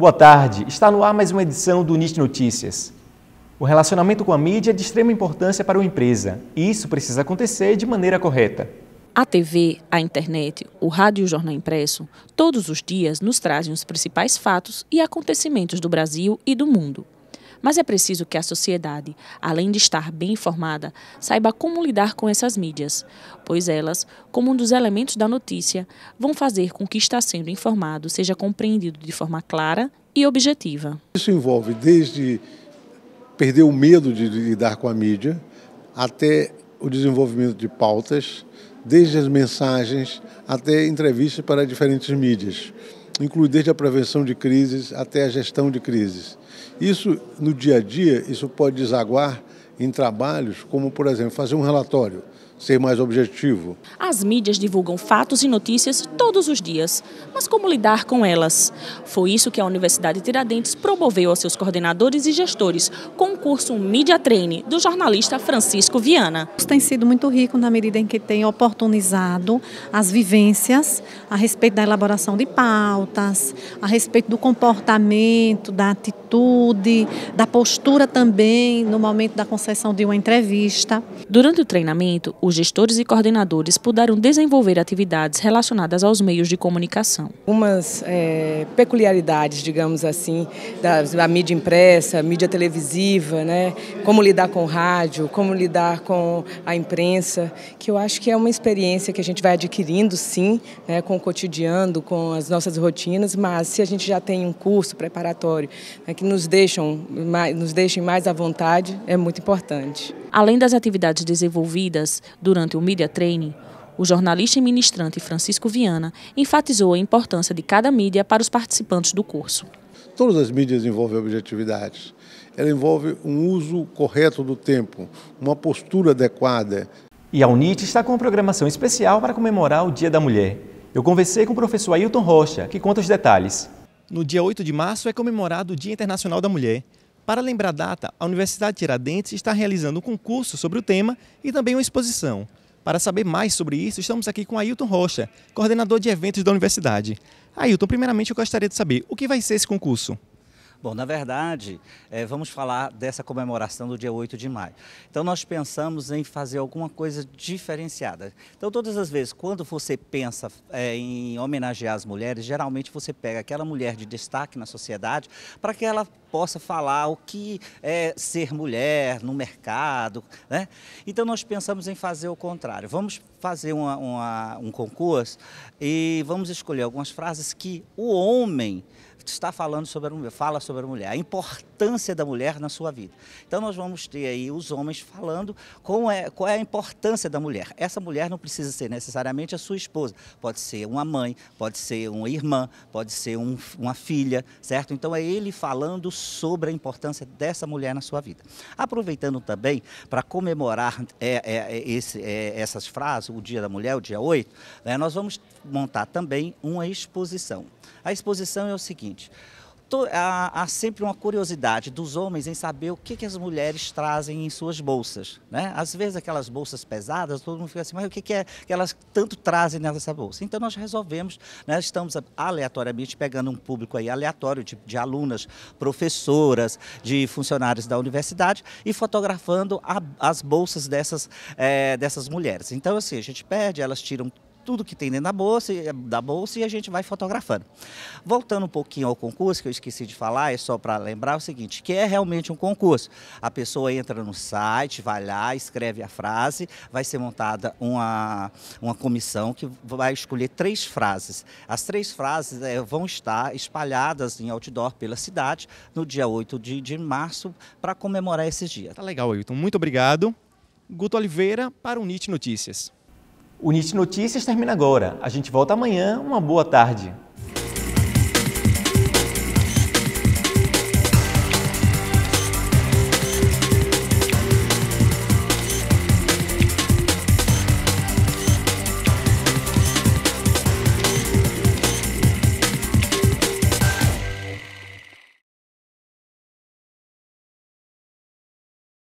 Boa tarde. Está no ar mais uma edição do NIT Notícias. O relacionamento com a mídia é de extrema importância para uma empresa e isso precisa acontecer de maneira correta. A TV, a internet, o rádio e o jornal impresso, todos os dias nos trazem os principais fatos e acontecimentos do Brasil e do mundo. Mas é preciso que a sociedade, além de estar bem informada, saiba como lidar com essas mídias, pois elas, como um dos elementos da notícia, vão fazer com que está sendo informado seja compreendido de forma clara e objetiva. Isso envolve desde perder o medo de lidar com a mídia, até o desenvolvimento de pautas, desde as mensagens até entrevistas para diferentes mídias, inclui desde a prevenção de crises até a gestão de crises. Isso, no dia a dia, isso pode desaguar em trabalhos como, por exemplo, fazer um relatório ser mais objetivo. As mídias divulgam fatos e notícias todos os dias, mas como lidar com elas? Foi isso que a Universidade Tiradentes promoveu aos seus coordenadores e gestores com o curso Media Treine do jornalista Francisco Viana. tem sido muito rico na medida em que tem oportunizado as vivências a respeito da elaboração de pautas, a respeito do comportamento, da atitude, da postura também no momento da concessão de uma entrevista. Durante o treinamento, o os gestores e coordenadores puderam desenvolver atividades relacionadas aos meios de comunicação. Umas é, peculiaridades, digamos assim, da, da, mídia impressa, mídia televisiva, né? como lidar com o rádio, como lidar com a imprensa, que eu acho que é uma experiência que a gente vai adquirindo, sim, né? com o cotidiano, com as nossas rotinas, mas se a gente já tem um curso preparatório né? que nos, deixam, nos deixem mais à vontade, é muito importante. Além das atividades desenvolvidas durante o Media Training, o jornalista e ministrante Francisco Viana enfatizou a importância de cada mídia para os participantes do curso. Todas as mídias envolvem objetividade. Ela envolve um uso correto do tempo, uma postura adequada. E a UNIT está com uma programação especial para comemorar o Dia da Mulher. Eu conversei com o professor Ailton Rocha, que conta os detalhes. No dia 8 de março é comemorado o Dia Internacional da Mulher. Para lembrar a data, a Universidade Tiradentes está realizando um concurso sobre o tema e também uma exposição. Para saber mais sobre isso, estamos aqui com Ailton Rocha, coordenador de eventos da universidade. Ailton, primeiramente eu gostaria de saber o que vai ser esse concurso. Bom, na verdade, é, vamos falar dessa comemoração do dia 8 de maio. Então, nós pensamos em fazer alguma coisa diferenciada. Então, todas as vezes, quando você pensa é, em homenagear as mulheres, geralmente você pega aquela mulher de destaque na sociedade para que ela possa falar o que é ser mulher no mercado, né? Então, nós pensamos em fazer o contrário. Vamos fazer uma, uma, um concurso e vamos escolher algumas frases que o homem está falando sobre a mulher, fala sobre a mulher, a importância da mulher na sua vida. Então nós vamos ter aí os homens falando qual é, qual é a importância da mulher. Essa mulher não precisa ser necessariamente a sua esposa, pode ser uma mãe, pode ser uma irmã, pode ser um, uma filha, certo? Então é ele falando sobre a importância dessa mulher na sua vida. Aproveitando também para comemorar é, é, é esse, é, essas frases, o Dia da Mulher, o dia 8, né, nós vamos montar também uma exposição. A exposição é o seguinte: to, há, há, sempre uma curiosidade dos homens em saber o que, que as mulheres trazem em suas bolsas. Né? Às vezes aquelas bolsas pesadas, todo mundo fica assim, mas o que, que é que elas tanto trazem nessa bolsa? Então nós resolvemos, né, estamos aleatoriamente pegando um público aí aleatório de, de alunas, professoras, de funcionários da universidade e fotografando a, as bolsas dessas, é, dessas mulheres. Então assim, a gente pede, elas tiram tudo que tem dentro da bolsa, eh, da bolsa e a gente vai fotografando. Voltando um pouquinho ao concurso, que eu esqueci de falar, é só para lembrar o seguinte, que é realmente um concurso. A pessoa entra no site, vai lá, escreve a frase, vai ser montada uma, uma comissão que vai escolher três frases. As três frases é, vão estar espalhadas em outdoor pela cidade no dia 8 de, de março para comemorar esses dias. Tá legal, Ailton. Muito obrigado. Guto Oliveira para o NIT Notícias. O NIT Notícias termina agora. A gente volta amanhã. Uma boa tarde.